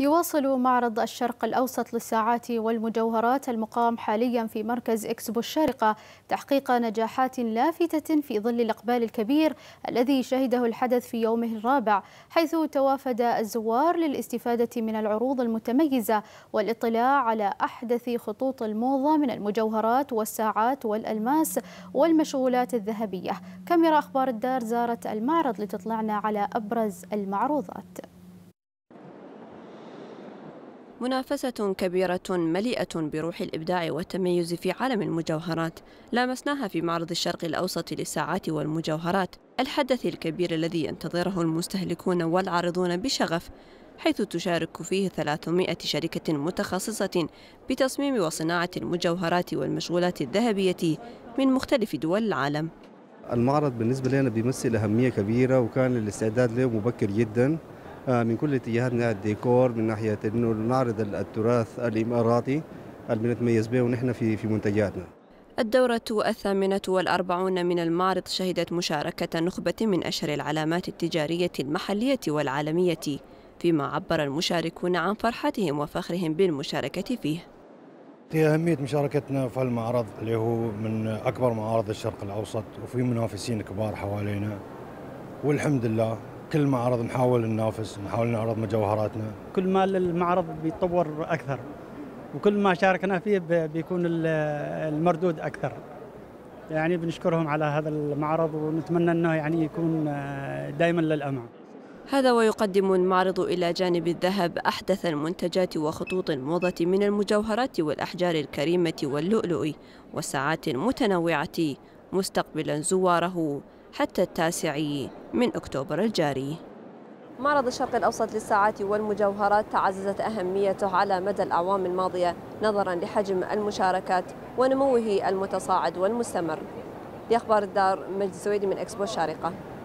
يواصل معرض الشرق الأوسط للساعات والمجوهرات المقام حاليا في مركز إكسبو الشارقة تحقيق نجاحات لافتة في ظل الإقبال الكبير الذي شهده الحدث في يومه الرابع حيث توافد الزوار للاستفادة من العروض المتميزة والاطلاع على أحدث خطوط الموضة من المجوهرات والساعات والألماس والمشغولات الذهبية كاميرا أخبار الدار زارت المعرض لتطلعنا على أبرز المعروضات منافسة كبيرة مليئة بروح الإبداع والتميز في عالم المجوهرات لامسناها في معرض الشرق الأوسط للساعات والمجوهرات الحدث الكبير الذي ينتظره المستهلكون والعارضون بشغف حيث تشارك فيه 300 شركة متخصصة بتصميم وصناعة المجوهرات والمشغولات الذهبية من مختلف دول العالم المعرض بالنسبة لنا بيمثل أهمية كبيرة وكان الاستعداد له مبكر جداً آه، من كل اتجاهاتنا الديكور من ناحيه انه نعرض التراث الاماراتي اللي بنتميز به ونحن في في منتجاتنا. الدورة الثامنة والأربعون من المعرض شهدت مشاركة نخبة من أشهر العلامات التجارية المحلية والعالمية فيما عبر المشاركون عن فرحتهم وفخرهم بالمشاركة فيه هي أهمية مشاركتنا في المعرض اللي هو من أكبر معارض الشرق الأوسط وفي منافسين كبار حوالينا والحمد لله كل معرض نحاول ننافس نحاول نعرض مجوهراتنا كل ما المعرض بيتطور اكثر وكل ما شاركنا فيه بيكون المردود اكثر يعني بنشكرهم على هذا المعرض ونتمنى انه يعني يكون آه، دائما للامام هذا ويقدم المعرض إلى جانب الذهب أحدث المنتجات وخطوط الموضة من المجوهرات والأحجار الكريمة واللؤلؤ والساعات المتنوعة مستقبلا زواره حتى التاسع من أكتوبر الجاري معرض الشرق الأوسط للساعات والمجوهرات تعززت أهميته على مدى الأعوام الماضية نظرا لحجم المشاركات ونموه المتصاعد والمستمر لأخبار الدار مجد سويدي من إكسبو الشارقة